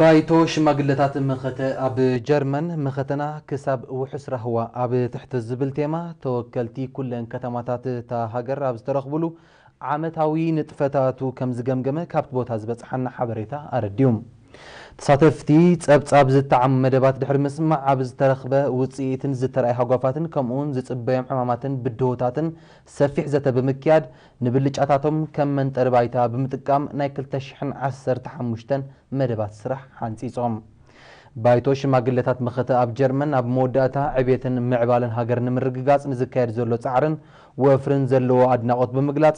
ባይቶ ሽማግለታት ምኸተ ኣብ ጀርመን ምኸተና ክሳብ ውሑስ ረህዋ ኣብ ትሕቲ ዝብል ቴማ ተወከልቲ ኩለን ከተማታት እታ ሃገር ኣብ ዝተረኽብሉ ዓመታዊ ንጥፈታቱ ከም ዝገምገመ ካብቲ ቦታ ዝበፅሐና ሓበሬታ ኣረድዩ ተሳተፍቲ ፀብፃብ ዝተዓሙ መደባት ድሕሪ ምስማዕ ኣብ ዝተረክበ ውፅኢትን ዝተረኣየ ሃጓፋትን ከምኡውን ዝፅበዮም ሕማማትን ብድሆታትን ሰፊሕ ዘተ ብምክያድ ንብልጫታቶም ከም መንጠሪ ባይታ ብምጥቃም ናይ 215 መደባት ስራሕ ሓንፂፆም ባይቶ ሽማግለታት ምክተ ኣብ ጀርመን ኣብ መወዳእታ ዕብትን ምዕባልን ሃገር ንምርግጋፅ ንዝካየድ ዘሎ ፃዕርን ወፍርን ዘለዎ ኣድናቆት ብምግላፅ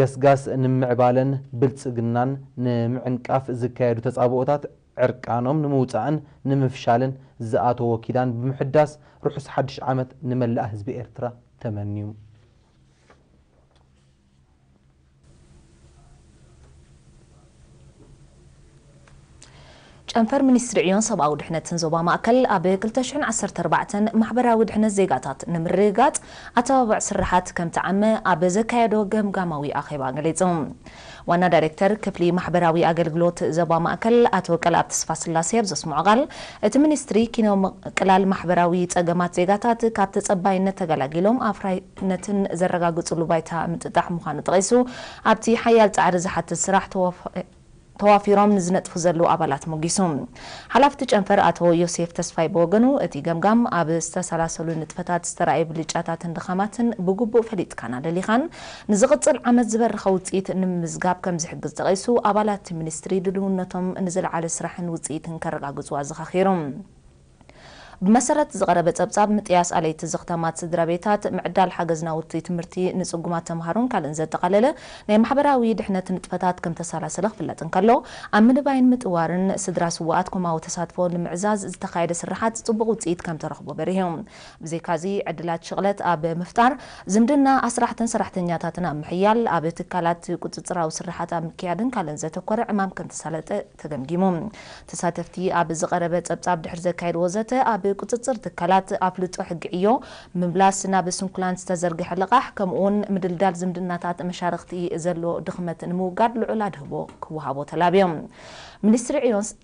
ገስጋስ ንምዕባልን ብልፅግናን ንምዕንቃፍ ዝካየዱ ተፃብኦታት عرقانهم نموطعن نمفشالن زاتو وكيدان بمحداس رحس حدش عمت نملأ هزبي إرترا تمنيوم ጨንፈር ሚኒስትሪ ዕዮን ሰብኣዊ ድሕነትን ዞባ ማእከል ኣብ 2014 ማሕበራዊ ድሕነት ዜጋታት ንምርግጋፅ ኣተባብዕ ስራሓት ከም ተዓመ ኣብ ዘካየዶ ገምጋማዊ ኣኼባ ገሊጹ ዋና ዳይሬክተር ክፍሊ ማሕበራዊ ኣገልግሎት ዞባ ማእከል ኣቶ ቀልኣብ ተስፋ ስላሴ ብዘስምዑ ቃል እቲ ሚኒስትሪ ኪኖ ምቕላል ማሕበራዊ ፀገማት ዜጋታት ካብ ተፀባይነት ተገላጊሎም ኣፍራይነትን ዘረጋግፅሉ ባይታ ምጥጣሕ ምዃኑ ጠቂሱ ኣብቲ ሓያል ፃዕሪ ዝሓትት ስራሕ ተዋፊሮም ንዝነጥፉ ዘለዉ ኣባላት መጊሱ ሓላፍቲ ጨንፈር ኣቶ ዮሴፍ ተስፋይ ብወገኑ እቲ ገምጋም ኣብ ዝተሰላሰሉ ንጥፈታት ዝተረኣዩ ብልጫታትን ድኻማትን ብግቡእ ፈሊጥካን ኣደሊኻን ንዝቕፅል ዓመት ዝበረኸ ውፅኢት ንምምዝጋብ ከም ዝሕግዝ ተቐይሱ ኣባላት ሚኒስትሪ ድልውነቶም ንዝለዓለ ስራሕን ውፅኢትን ከረጋግፁ ኣዘኻኺሩ بمسرت زغربت أبصاب متياس علي تزختامات سدرابيتات معدل حجزنا وطيت مرتي نسقمة مهرون كان زاد قللة نيم حبرا ويد إحنا تنتفتات كم تسارع سلخ في اللتن كلو عمل باين متوارن سدراس وقتكم أو تصادفون المعزاز استخايد سرحات تطبق وتزيد كم ترغبوا بريهم بزي كازي عدلات شغلات أب مفتار زمدنا أسرح تنسرح تنياتاتنا محيال أب تكالات كنت تزرع وسرحات أم كيادن كان زاد تقرع مام كنت سالت تجمجمون تصادفتي أب زغربت أبصاب دحرز كايد وزته أب بقطتر تكلات أفلت إيو من بلاسنا بسنكلانس تزرق حلقاح كمون مدلدال زمدنا تات مشارختي زلو دخمة نمو قاد لعلاد هبو كوهابو تلابيوم منسري عيونس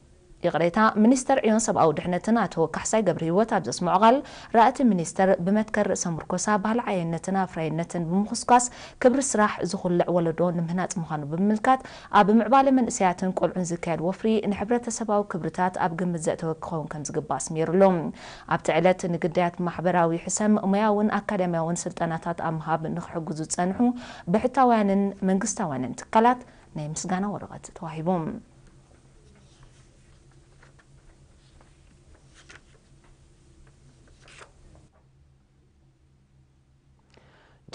የቅሬታ ሚኒስተር ኢዮን ሰብኣዊ ድሕነትን ኣቶ ካሕሳይ ገብረ ሂወት ኣብ ዘስምዑ ቃል ራእቲ ሚኒስተር ብመትከር ርእሰ ምርኮሳ ባህሊ ዓየነትን ኣፍራይነትን ብምኩስኳስ ክብሪ ስራሕ ዝኹልዕ ወለዶ ንምህናፅ ምዃኑ ብምምልካት ኣብ ምዕባለ መንእሰያትን ቆልዑን ዝካየድ ወፍሪ ንሕብረተሰባዊ ክብርታት ኣብ ግምት ዘእተወ ክኸውን ከም ዝግባእ ኣስሚሩ ኣሎ ኣብቲ ዕለት ንግዳያት ማሕበራዊ ሕሰም ሙያውን ኣካዳምያውን ስልጠናታት ኣብ ምሃብ ንክሕግዙ ዝፀንሑ ብሕታውያንን መንግስታውያንን ትካላት ናይ ምስጋና ወረቐት ተዋሂቦም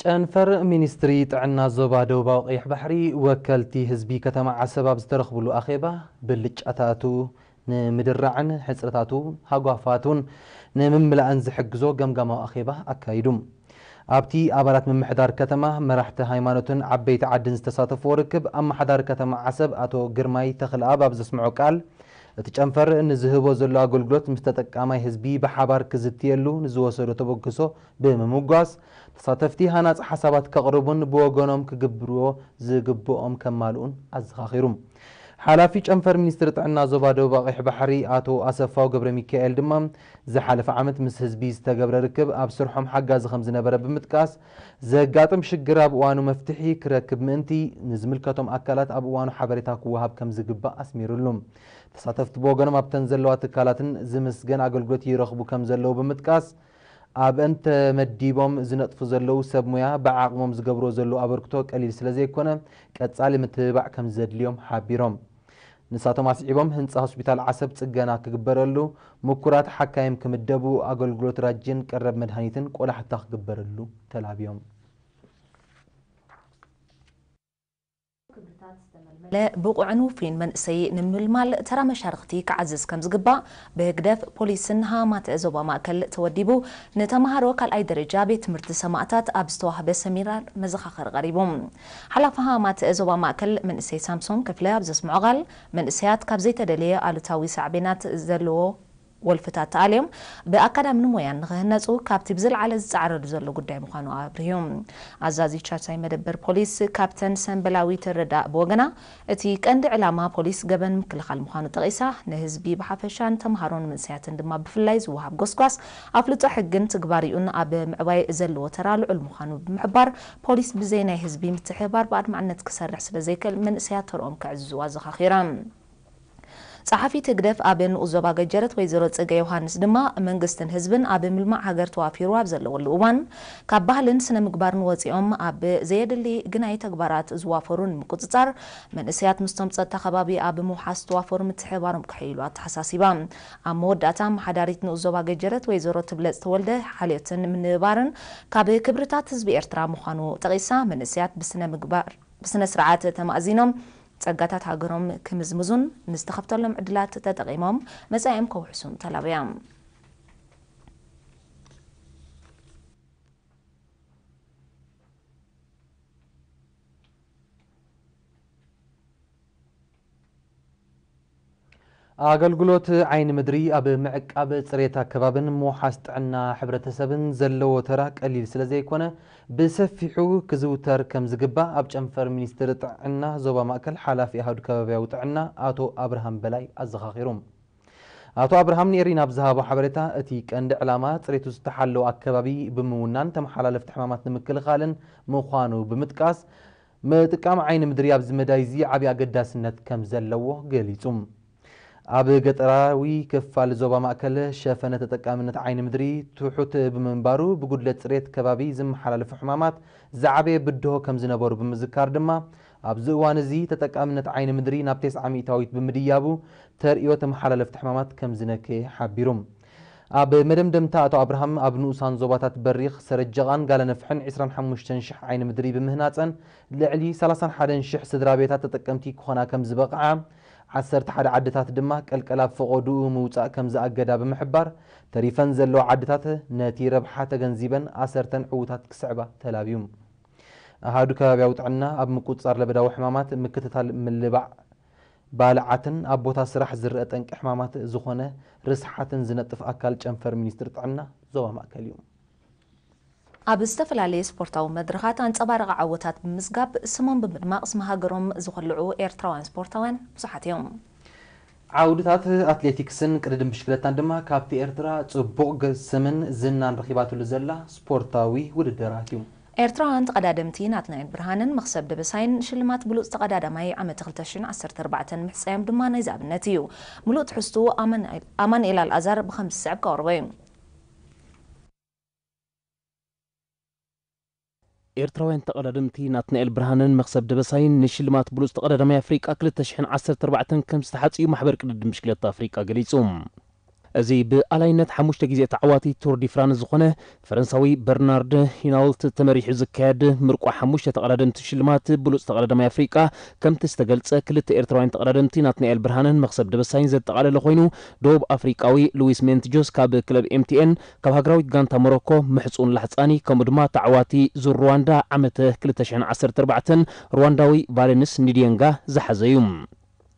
چنفر مینیستریت عنا زوبا دوبا و قیح بحری وکلتی هزبی کتما عصباب زدرخ بلو اخیبا بلچ اتاتو نمدر رعن حسرتاتو هاگو هفاتون نممل انزحق زو گمگما اخیبا اکایدوم ابتی آبارات من محدار کتما مرحت هایمانوتن عبیت عدن ستساتف ورکب اما حدار کتما عصب اتو گرمای تخل آباب زسمعو کال እቲ ጨንፈር ንዝህቦ ዘሎ ኣገልግሎት ምስ ተጠቃማይ ህዝቢ ብሓባር ክዝትየሉ ንዝወሰዶ ተበግሶ ብምምጓስ ተሳተፍቲ ሃናፅ ሓሳባት ከቕርቡን ብወገኖም ክግብርዎ ዝግብኦም ከማልኡን ኣዘኻኺሩ ሓላፊ ጨንፈር ሚኒስትሪ ጥዕና ዞባ ደቡብ ኣቕሕ ባሕሪ ኣቶ ኣሰፋው ገብረ ሚካኤል ድማ ዝሓለፈ ዓመት ምስ ህዝቢ ዝተገብረ ርክብ ኣብ ስርሖም ሓጋዚ ከም ዝነበረ ብምጥቃስ ዘጋጥም ሽግር ኣብ እዋኑ መፍትሒ ክረክብ ምእንቲ ንዝምልከቶም ኣካላት ኣብ እዋኑ ሓበሬታ ክወሃብ ከም ዝግባእ ኣስሚሩሉ ተሳተፍቲ ብወገኖም ኣብተን ዘለዋ ትካላትን ዝምስገን ኣገልግሎት ይረኽቡ ከም ዘለዉ ብምጥቃስ ኣብአን ተመዲቦም ዝነጥፉ ዘለዉ ሰብ ሙያ ብዓቕሞም ዝገብሮ ዘለዉ ኣበርክቶ ቀሊል ስለ ዘይኮነ ቀጻሊ ምትብባዕ ከም ዘድልዮም ሓቢሮም ንሳቶም ኣስዒቦም ህንፃ ሆስፒታል ዓሰብ ፅገና ክግበረሉ ምኩራት ሓካይም ክምደቡ ኣገልግሎት ራጅን ቀረብ መድሃኒትን ቆላሕታ ክግበረሉ ተላብዮም لا بقعنو فين من سيء نم المال ترى مشارقتي كعزز كمز قبا بهكداف بوليسن هاما تأزوبا ماكل توديبو نتمها روكا لأي درجة بيت مرت سماعتات أبستوها بسميرا مزخخر غريبون حلاف هاما تأزوبا ماكل من سي سامسون كفلا بزس معغل من سيات كابزي تدليه على تاوي سعبينات زلو ወልፍታት ኣልዮም ብኣካዳሚ ንሞያን ንክህነፁ ካብቲ ብዝለዓለ ዝፃዕረዱ ዘሎ ጉዳይ ምኳኑ ኣብርዮም ኣዛዚ ቻርሳይ መደበር ፖሊስ ካፕተን ሰንበላዊ ትረዳእ ብወገና እቲ ቀንዲ ዕላማ ፖሊስ ገበን ምክልኻል ምኳኑ ተቂሳ ንህዝቢ ብሓፈሻን ተምሃሮን ምንስያትን ድማ ብፍላይ ዝወሃብ ጎስጓስ ኣፍልጦ ሕግን ትግባሪኡን ኣብ ምዕባይ ዘለዎ ተራ ልዑል ምኳኑ ብምሕባር ፖሊስ ብዘይ ናይ ህዝቢ ምትሕባር ብኣድማዕነት ክሰርሕ ስለ ዘይክእል መንእስያት ተርኦም ክዕዝዋ ዘኻኺራ ፀሓፊት ህግደፍ ኣበን ንዕዞባ ገጀረት ወይዘሮ ፀገ ዮሃንስ ድማ መንግስትን ህዝብን ኣብ ምልማዕ ሃገር ተዋፊሩ ኣብ ዘለወሉ እዋን ካብ ባህልን ስነ ምግባርን ወፂኦም ኣብ ዘየድሊ ግናይ ተግባራት ዝዋፈሩ ንምቁፅፃር መንእሰያት ምስቶም ፀጥታ ከባቢ ኣብ ምውሓስ ዝተዋፈሩ ምትሕባሮም ክሕይሉ ኣተሓሳሲባ ኣብ መወዳእታ ማሓዳሪት ንዕዞባ ገጀረት ወይዘሮ ትብለፅ ተወልደ ሓልዮትን ምንባርን ካብ ክብርታት ህዝቢ ኤርትራ ምዃኑ ጠቂሳ መንእሰያት ብስነ ስርዓት ተማእዚኖም ፀጋታት ሃገሮም ክምዝምዙን ንዝተኸፍተሎም ዕድላት ተጠቒሞም መጻኢኦም ከውሕሱን ተላብዮም ኣገልግሎት ዓይኒ ምድሪ ኣብ ምዕቃብ ፅሬት ኣከባብን ምውሓስ ጥዕና ሕብረተሰብን ዘለዎ ተራ ቀሊል ስለ ዘይኮነ ብሰፊሑ ክዝውተር ከም ዝግባእ ኣብ ጨንፈር ሚኒስትር ጥዕና ዞባ ማእከል ሓላፊ ኣሃዱ ከባብያዊ ጥዕና ኣቶ ኣብርሃም በላይ ኣዘኻኺሩ ኣቶ ኣብርሃም ነኤሪ ናብ ዝሃቦ ሓበሬታ እቲ ቀንዲ ዕላማ ፅሬቱ ዝተሓለዉ ኣከባቢ ብምውናን ተመሓላለፍቲ ሕማማት ንምክልኻልን ምዃኑ ብምጥቃስ ምጥቃም ዓይኒ ምድሪ ኣብዚ መዳይ እዙ ዓብዪ ኣገዳስነት ከም ዘለዎ ገሊጹ ኣብ ገጠራዊ ክፋል ዞባ ማእከል ሸፈነ ተጠቃምነት ዓይኒ ምድሪ ትሑት ብምንባሩ ብጉድለት ፅሬት ከባቢ ዝመሓላለፉ ሕማማት ዝዓበየ ብድሆ ከም ዝነበሩ ብምዝካር ድማ ኣብዚ እዋን እዚ ተጠቃምነት ዓይኒ ምድሪ ናብ 90 ሚእታዊት ብምድያቡ ተርእዮ ተመሓላለፍቲ ሕማማት ከም ዝነከየ ሓቢሩ ኣብ መደምደምታ ኣቶ ኣብርሃም ኣብ ንኡሳን ዞባታት በሪኽ ሰረጀቓን ጋለነፍሕን 25000 ዓይኒ ምድሪ ብምህናፀን ልዕሊ 31000 ስድራ ቤታት ተጠቀምቲ ክኾና ከም ዝበቕዓ عسرت حد عدتات دما قلقلا فقودو موصا كمزا اغدا بمحبار تريفن زلو عدتات نتي ربحات غنزيبن عسرتن عوتات كسعبا تلابيوم هادو كباب يوطعنا اب مقصار لبداو حمامات مكتتال ملبع بالعتن ابوتا سرح زرق حمامات زخونه رسحاتن زنطف اكل جنفر منستر طعنا زوا ماكليوم ኣብ ዝተፈላለየ ስፖርታዊ መድረኻት ኣንፀባረቕ ዓወታት ብምስጋብ ስሞም ብምድማቕ ስመ ሃገሮም ዝኸልዑ ኤርትራውያን ስፖርታውያን ብዙሓት እዮም ዓውድታት ኣትሌቲክስን ቅድድም ብሽክለታን ድማ ካብቲ ኤርትራ ጽቡቕ ስምን ዝናን ረኺባትሉ ዘላ ስፖርታዊ ውድድራት እዩ ኤርትራውያን ተቐዳደምቲ ናትናኤል ብርሃንን መኽሰብ ደበሳይን ሽልማት ብሉፅ ተቐዳዳማይ ዓመት 2014 ምሕፃዮም ድማ ናይ ዝኣብነት እዩ ሙሉእ ትሕዝቱ ኣማንኤል ኣልኣዛር ብኸምዚ ስዕብ ካወርበ እዩ ኤርትራውያን ተቐዳድምቲ ናት ናኤል ብርሃንን መኽሰብ ደበሳይን ንሽልማት ብሉፅ ተቐዳዳማይ ኣፍሪቃ 214 ከም ዝተሓፅኡ ማሕበር ቅድድም ምሽክሌታ ኣፍሪቃ ገሊጹ እዚ ብኣላይነት ሓሙሽተ ግዜ ተዓዋቲ ቱር ዲ ፍራንስ ዝኾነ ፈረንሳዊ በርናርድ ሂናውልት ተመሪሑ ዝካየድ ምርቋ ሓሙሽተ ተቐዳደምቲ ሽልማት ብሉፅ ተቐዳዳማይ ኣፍሪቃ ከምቲ ዝተገልጸ ክልተ ኤርትራውያን ተቐዳደምቲ ናትናኤል ብርሃንን መኽሰብ ደበሳይን ዘጠቓለለ ኮይኑ ደቡብ ኣፍሪቃዊ ሉዊስ ሜንትጆስ ካብ ክለብ ኤምቲኤን ካብ ሃገራዊት ጋንታ ሞሮኮ ምሕፁን ላሕፃኒ ከምኡ ድማ ተዓዋቲ ዙር ሩዋንዳ ዓመተ 214 ሩዋንዳዊ ቫሌንስ ኒድየንጋ ዝሓዘ እዩ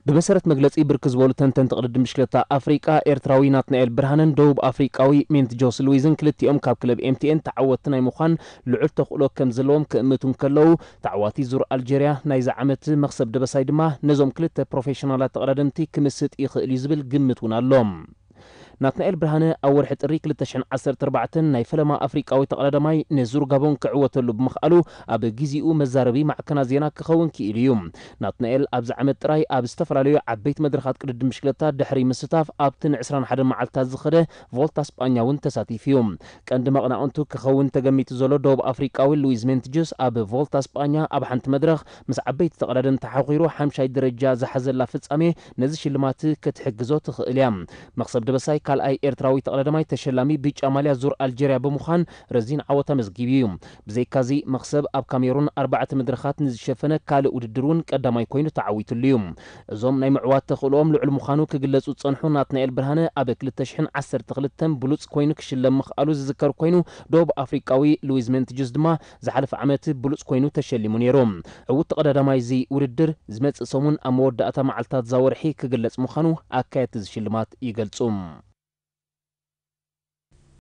بمسرت مجلسي بركز ولتن تنتقد مشكلتا افريكا ايرتراوي ناتنيل برهانن دوب افريكاوي مينت جوس لويزن كلتي ام كاب كلب ام تي ان تعوتنا مخان لعب تخلو كم زلوم كمتون كلو تعواتي زور الجيريا نايز عمت مخسب دبسايد ما نزوم كلتا بروفيشنال تقردمتي كمست اخ اليزبل قمتون اللوم ናትናኤል ብርሃነ ኣብ ወርሒ ጥሪ 214 ናይ ፈለማ ኣፍሪቃዊ ተቐዳዳማይ ንዙር ጋቦን ክዕወተሉ ብምኽኣሉ ኣብ ግዜኡ መዛረቢ ማዕከና ዜና ክኸውን ክኢሉ እዩ ናትናኤል ኣብዚ ዓመት ጥራይ ኣብ ዝተፈላለዩ ዓበይት መድረኻት ቅድድ ምሽክለታ ድሕሪ ምስታፍ ኣብቲ ን21 መዓልትታት ዝኸደ ቮልታ ስጳኛ እውን ተሳቲፍ እዩ ቀንዲ መቕናቕንቱ ክኸውን ተገሚቱ ዘሎ ደቡብ ኣፍሪቃዊ ሉዊዝ ሜንትጅስ ኣብ ቮልታ ስጳኛ ኣብ ሓንቲ መድረኽ ምስ ዓበይቲ ተቐዳደን ተሓኺሩ ሓምሻይ ደረጃ ዝሓዘላ ፍጻሜ ነዚ ሽልማት ክትሕግዞ ትኽእል እያ መኽሰብ ደበሳይ ካልኣይ ኤርትራዊ ተቐዳዳማይ ተሸላሚ ብጫ ማልያ ዙር ኣልጀርያ ብምዃን ረዚን ዓወታ መዝጊብ እዩ ብዘይካዚ መክሰብ ኣብ ካሜሩን ኣርባዕተ መድረኻት ንዝሸፈነ ካልእ ውድድር እውን ቀዳማይ ኮይኑ ተዓዊትሉ እዩ እዞም ናይ ምዕዋት ተኽእልኦም ልዑል ምዃኑ ክግለፁ ፀንሑ ናትናኤል ብርሃነ ኣብ 212 ብሉፅ ኮይኑ ክሽለም ምኽኣሉ ዝዝከር ኮይኑ ደቡብ ኣፍሪቃዊ ሉዊዝ መንትጅስ ድማ ዝሓለፈ ዓመት ብሉፅ ኮይኑ ተሸሊሙ ነይሩ ዕውት ተቐዳዳማይ እዚ ውድድር ዝመፅእ ሰሙን ኣብ መወዳእታ መዓልታት ዛወርሒ ክግለጽ ምዃኑ ኣካየድቲ ዝሽልማት ይገልጹ